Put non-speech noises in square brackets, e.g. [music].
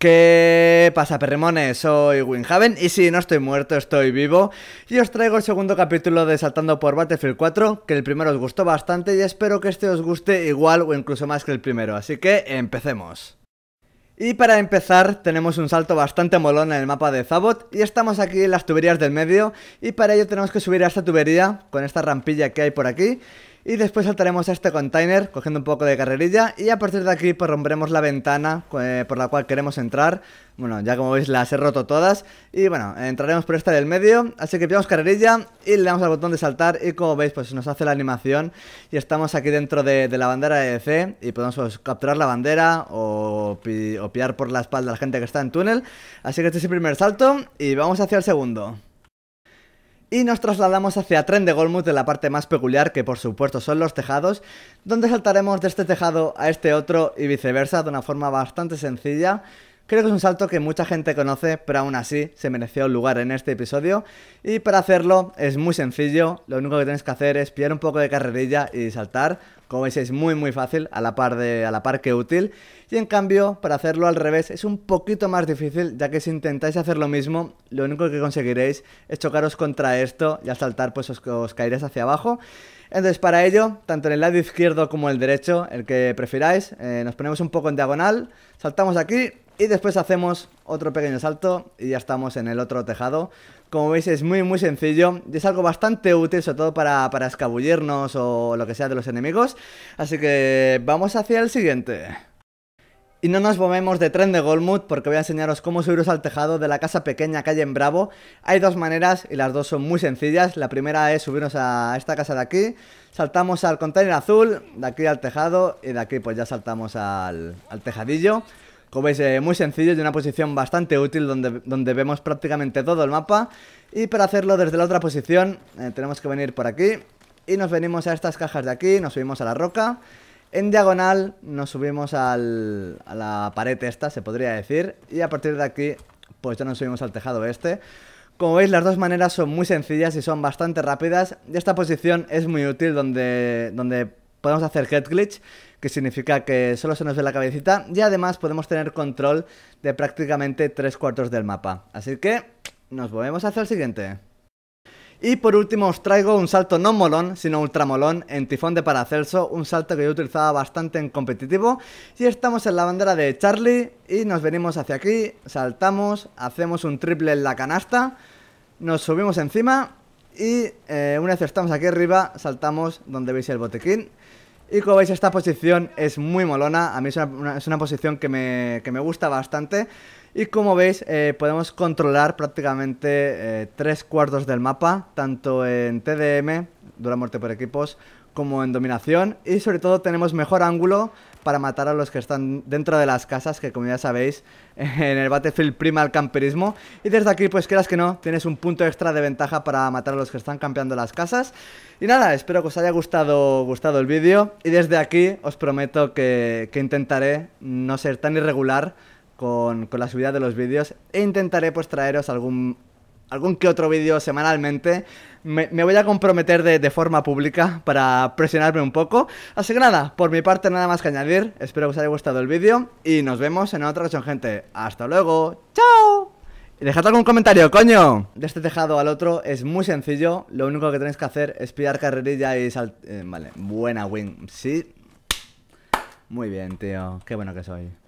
¿Qué pasa, perremones? Soy Winhaven y si no estoy muerto, estoy vivo. Y os traigo el segundo capítulo de Saltando por Battlefield 4, que el primero os gustó bastante y espero que este os guste igual o incluso más que el primero. Así que empecemos. Y para empezar tenemos un salto bastante molón en el mapa de Zabot y estamos aquí en las tuberías del medio y para ello tenemos que subir a esta tubería con esta rampilla que hay por aquí y después saltaremos a este container cogiendo un poco de carrerilla y a partir de aquí pues romperemos la ventana eh, por la cual queremos entrar. Bueno, ya como veis las he roto todas y bueno, entraremos por esta del medio. Así que pillamos carrerilla y le damos al botón de saltar y como veis pues nos hace la animación y estamos aquí dentro de, la bandera de EDC y podemos pues, capturar la bandera o, piar o pillar por la espalda a la gente que está en túnel. Así que este es el primer salto y vamos hacia el segundo. Y nos trasladamos hacia Tren de Golmuth, de la parte más peculiar que por supuesto son los tejados, donde saltaremos de este tejado a este otro y viceversa de una forma bastante sencilla. Creo que es un salto que mucha gente conoce, pero aún así se mereció un lugar en este episodio. Y para hacerlo es muy sencillo, lo único que tenéis que hacer es pillar un poco de carrerilla y saltar. Como veis es muy muy fácil, a la par, de, a la par que útil. Y en cambio, para hacerlo al revés es un poquito más difícil, ya que si intentáis hacer lo mismo, lo único que conseguiréis es chocaros contra esto y al saltar pues os, caeréis hacia abajo. Entonces, para ello, tanto en el lado izquierdo como el derecho, el que prefiráis, eh, nos ponemos un poco en diagonal, saltamos aquí y después hacemos otro pequeño salto y ya estamos en el otro tejado. Como veis es muy muy sencillo y es algo bastante útil, sobre todo para, escabullirnos o lo que sea de los enemigos. Así que vamos hacia el siguiente. Y no nos movemos de tren de Goldmut porque voy a enseñaros cómo subiros al tejado de la casa pequeña que hay en Bravo. Hay dos maneras y las dos son muy sencillas. La primera es subirnos a esta casa de aquí, saltamos al container azul, de aquí al tejado y de aquí pues ya saltamos al, al tejadillo. Como veis, eh, muy sencillo y una posición bastante útil donde, donde vemos prácticamente todo el mapa. Y para hacerlo desde la otra posición, eh, tenemos que venir por aquí. Y nos venimos a estas cajas de aquí, nos subimos a la roca. En diagonal nos subimos al, a la pared esta, se podría decir. Y a partir de aquí, pues ya nos subimos al tejado este. Como veis, las dos maneras son muy sencillas y son bastante rápidas. Y esta posición es muy útil donde, donde Podemos hacer Head Glitch, que significa que solo se nos ve la cabecita, y además podemos tener control de prácticamente tres cuartos del mapa. Así que nos volvemos hacia el siguiente. Y por último os traigo un salto no molón, sino ultramolón en Tifón de Paracelso, un salto que yo utilizaba bastante en competitivo. Y estamos en la bandera de Charlie y nos venimos hacia aquí, saltamos, hacemos un triple en la canasta, nos subimos encima y eh, una vez estamos aquí arriba, saltamos donde veis el botequín. Y como veis, esta posición es muy molona. A mí es una, posición que me, gusta bastante. Y como veis, eh, podemos controlar prácticamente eh, tres cuartos del mapa, tanto en TDM, dura muerte por equipos, como en dominación y sobre todo tenemos mejor ángulo para matar a los que están dentro de las casas, que como ya sabéis, [laughs] en el Battlefield prima el camperismo. Y desde aquí, pues quieras que no, tienes un punto extra de ventaja para matar a los que están campeando las casas. Y nada, espero que os haya gustado, gustado el vídeo. Y desde aquí os prometo que, intentaré no ser tan irregular con, con, la subida de los vídeos e intentaré pues traeros algún algún que otro vídeo semanalmente. Me, voy a comprometer de, forma pública para presionarme un poco. Así que nada, por mi parte nada más que añadir. Espero que os haya gustado el vídeo y nos vemos en otra ocasión, gente. Hasta luego. ¡Chao! Y dejad algún comentario, coño. De este tejado al otro es muy sencillo. Lo único que tenéis que hacer es pillar carrerilla y sal... Eh, vale, buena win. Sí. Muy bien, tío. Qué bueno que soy.